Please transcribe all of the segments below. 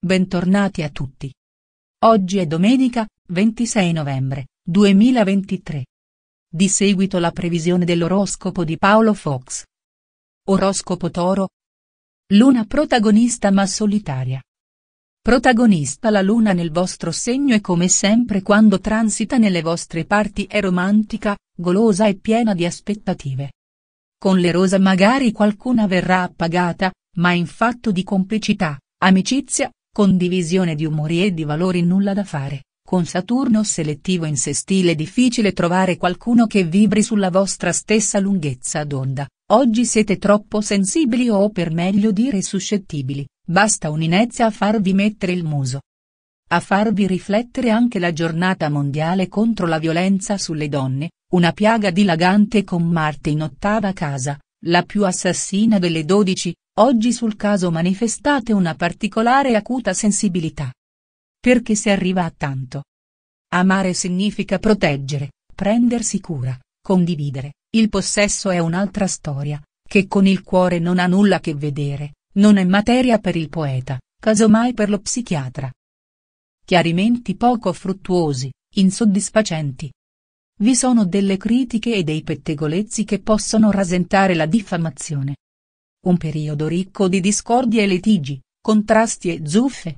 Bentornati a tutti. Oggi è domenica, 26 novembre 2023. Di seguito la previsione dell'oroscopo di Paolo Fox. Oroscopo Toro. Luna protagonista ma solitaria. Protagonista la luna nel vostro segno e come sempre quando transita nelle vostre parti è romantica, golosa e piena di aspettative. Con le rose magari qualcuna verrà appagata, ma in fatto di complicità, amicizia, Condivisione di umori e di valori nulla da fare, con Saturno selettivo in sé stile difficile trovare qualcuno che vibri sulla vostra stessa lunghezza d'onda, oggi siete troppo sensibili o per meglio dire suscettibili, basta un'inezia a farvi mettere il muso. A farvi riflettere anche la giornata mondiale contro la violenza sulle donne, una piaga dilagante con Marte in ottava casa, la più assassina delle dodici, oggi sul caso manifestate una particolare e acuta sensibilità. Perché si arriva a tanto? Amare significa proteggere, prendersi cura, condividere, il possesso è un'altra storia, che con il cuore non ha nulla a che vedere, non è materia per il poeta, casomai per lo psichiatra. Chiarimenti poco fruttuosi, insoddisfacenti. Vi sono delle critiche e dei pettegolezzi che possono rasentare la diffamazione, un periodo ricco di discordie e litigi, contrasti e zuffe.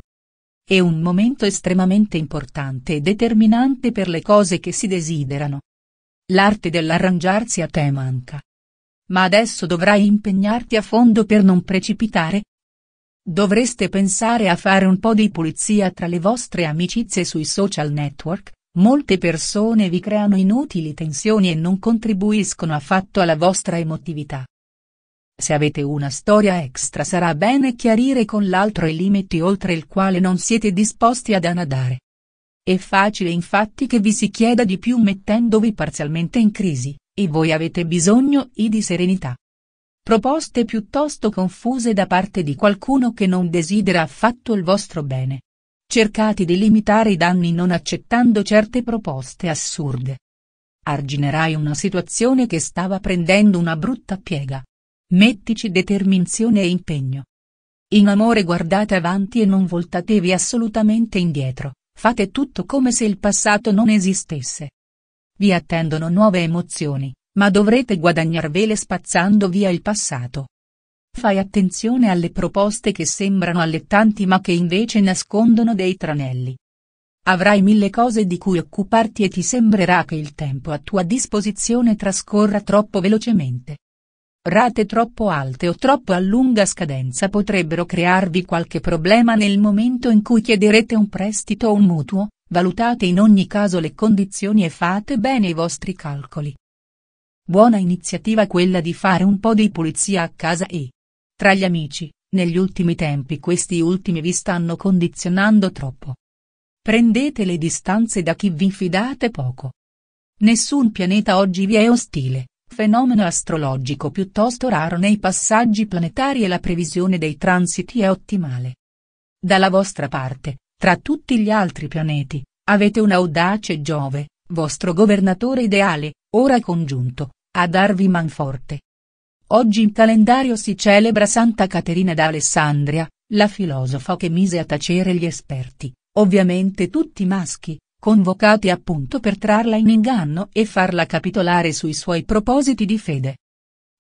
È un momento estremamente importante e determinante per le cose che si desiderano. L'arte dell'arrangiarsi a te manca. Ma adesso dovrai impegnarti a fondo per non precipitare, dovreste pensare a fare un po' di pulizia tra le vostre amicizie sui social network, molte persone vi creano inutili tensioni e non contribuiscono affatto alla vostra emotività. Se avete una storia extra sarà bene chiarire con l'altro i limiti oltre il quale non siete disposti ad anadare. È facile infatti che vi si chieda di più mettendovi parzialmente in crisi, e voi avete bisogno i di serenità. Proposte piuttosto confuse da parte di qualcuno che non desidera affatto il vostro bene. Cercate di limitare i danni non accettando certe proposte assurde. Arginerai una situazione che stava prendendo una brutta piega. Mettici determinazione e impegno. In amore guardate avanti e non voltatevi assolutamente indietro, fate tutto come se il passato non esistesse. Vi attendono nuove emozioni, ma dovrete guadagnarvele spazzando via il passato. Fai attenzione alle proposte che sembrano allettanti ma che invece nascondono dei tranelli. Avrai mille cose di cui occuparti e ti sembrerà che il tempo a tua disposizione trascorra troppo velocemente. Rate troppo alte o troppo a lunga scadenza potrebbero crearvi qualche problema nel momento in cui chiederete un prestito o un mutuo, valutate in ogni caso le condizioni e fate bene i vostri calcoli. Buona iniziativa quella di fare un po' di pulizia a casa e tra gli amici, negli ultimi tempi questi ultimi vi stanno condizionando troppo. Prendete le distanze da chi vi fidate poco. Nessun pianeta oggi vi è ostile. Fenomeno astrologico piuttosto raro nei passaggi planetari e la previsione dei transiti è ottimale. Dalla vostra parte, tra tutti gli altri pianeti, avete un audace Giove, vostro governatore ideale, ora congiunto, a darvi manforte. Oggi in calendario si celebra Santa Caterina d'Alessandria, la filosofa che mise a tacere gli esperti, ovviamente tutti maschi, convocati appunto per trarla in inganno e farla capitolare sui suoi propositi di fede.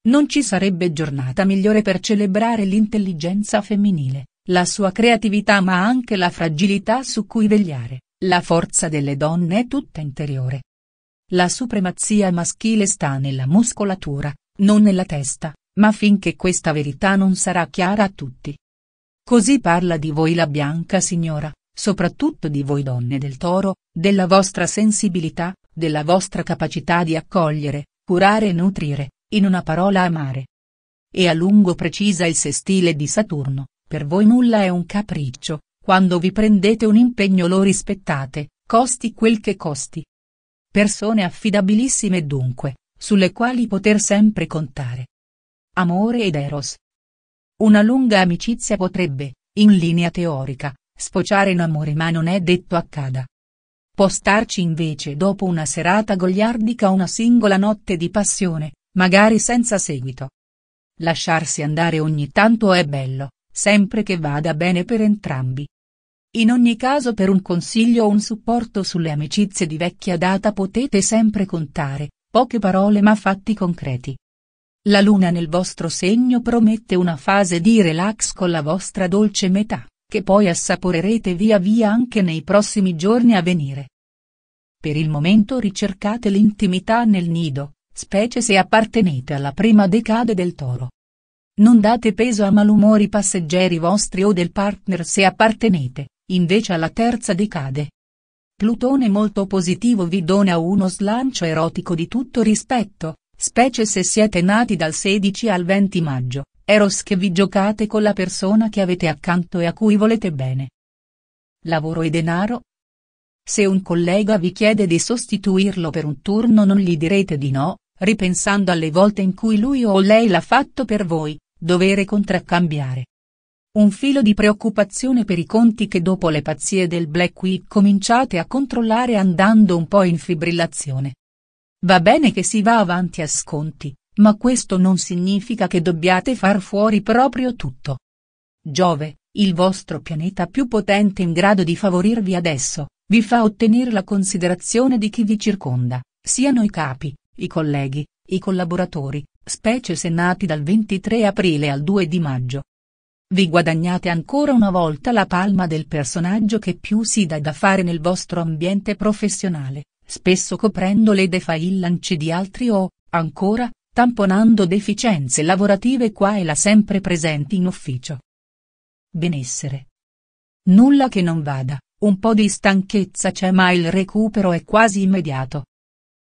Non ci sarebbe giornata migliore per celebrare l'intelligenza femminile, la sua creatività ma anche la fragilità su cui vegliare, la forza delle donne è tutta interiore. La supremazia maschile sta nella muscolatura, non nella testa, ma finché questa verità non sarà chiara a tutti. Così parla di voi la bianca signora, soprattutto di voi donne del toro, della vostra sensibilità, della vostra capacità di accogliere, curare e nutrire, in una parola amare. E a lungo precisa il sestile di Saturno, per voi nulla è un capriccio, quando vi prendete un impegno lo rispettate, costi quel che costi. Persone affidabilissime dunque, sulle quali poter sempre contare. Amore ed Eros. Una lunga amicizia potrebbe, in linea teorica, Sfociare in amore ma non è detto accada. Può starci invece dopo una serata goliardica una singola notte di passione, magari senza seguito. Lasciarsi andare ogni tanto è bello, sempre che vada bene per entrambi. In ogni caso per un consiglio o un supporto sulle amicizie di vecchia data potete sempre contare, poche parole ma fatti concreti. La luna nel vostro segno promette una fase di relax con la vostra dolce metà che poi assaporerete via via anche nei prossimi giorni a venire. Per il momento ricercate l'intimità nel nido, specie se appartenete alla prima decade del toro. Non date peso a malumori passeggeri vostri o del partner se appartenete, invece alla terza decade. Plutone molto positivo vi dona uno slancio erotico di tutto rispetto, specie se siete nati dal 16 al 20 maggio. Eros che vi giocate con la persona che avete accanto e a cui volete bene. Lavoro e denaro? Se un collega vi chiede di sostituirlo per un turno non gli direte di no, ripensando alle volte in cui lui o lei l'ha fatto per voi, dovere contraccambiare. Un filo di preoccupazione per i conti che dopo le pazzie del Black Week cominciate a controllare andando un po' in fibrillazione. Va bene che si va avanti a sconti, ma questo non significa che dobbiate far fuori proprio tutto. Giove, il vostro pianeta più potente in grado di favorirvi adesso, vi fa ottenere la considerazione di chi vi circonda, siano i capi, i colleghi, i collaboratori, specie se nati dal 23 aprile al 2 di maggio. Vi guadagnate ancora una volta la palma del personaggio che più si dà da fare nel vostro ambiente professionale, spesso coprendo le defailanze di altri o, ancora, tamponando deficienze lavorative qua e là sempre presenti in ufficio. Benessere. Nulla che non vada, un po' di stanchezza c'è ma il recupero è quasi immediato.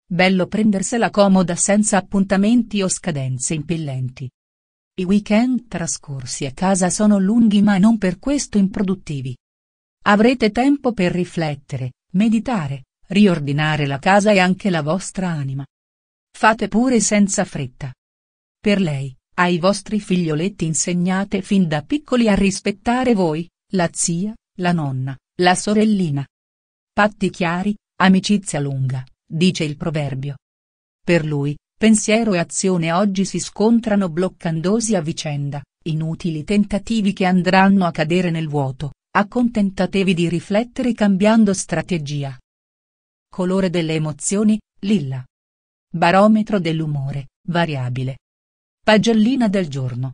Bello prendersela comoda senza appuntamenti o scadenze impellenti. I weekend trascorsi a casa sono lunghi ma non per questo improduttivi. Avrete tempo per riflettere, meditare, riordinare la casa e anche la vostra anima. Fate pure senza fretta. Per lei, ai vostri figlioletti insegnate fin da piccoli a rispettare voi, la zia, la nonna, la sorellina. Patti chiari, amicizia lunga, dice il proverbio. Per lui, pensiero e azione oggi si scontrano bloccandosi a vicenda, inutili tentativi che andranno a cadere nel vuoto, accontentatevi di riflettere cambiando strategia. Colore delle emozioni, lilla. Barometro dell'umore, variabile. Pagellina del giorno.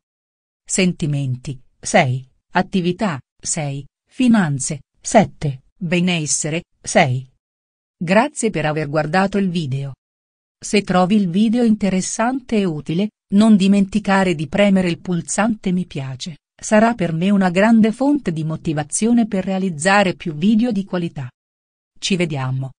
Sentimenti, 6. Attività, 6. Finanze, 7. Benessere, 6. Grazie per aver guardato il video. Se trovi il video interessante e utile, non dimenticare di premere il pulsante mi piace, sarà per me una grande fonte di motivazione per realizzare più video di qualità. Ci vediamo.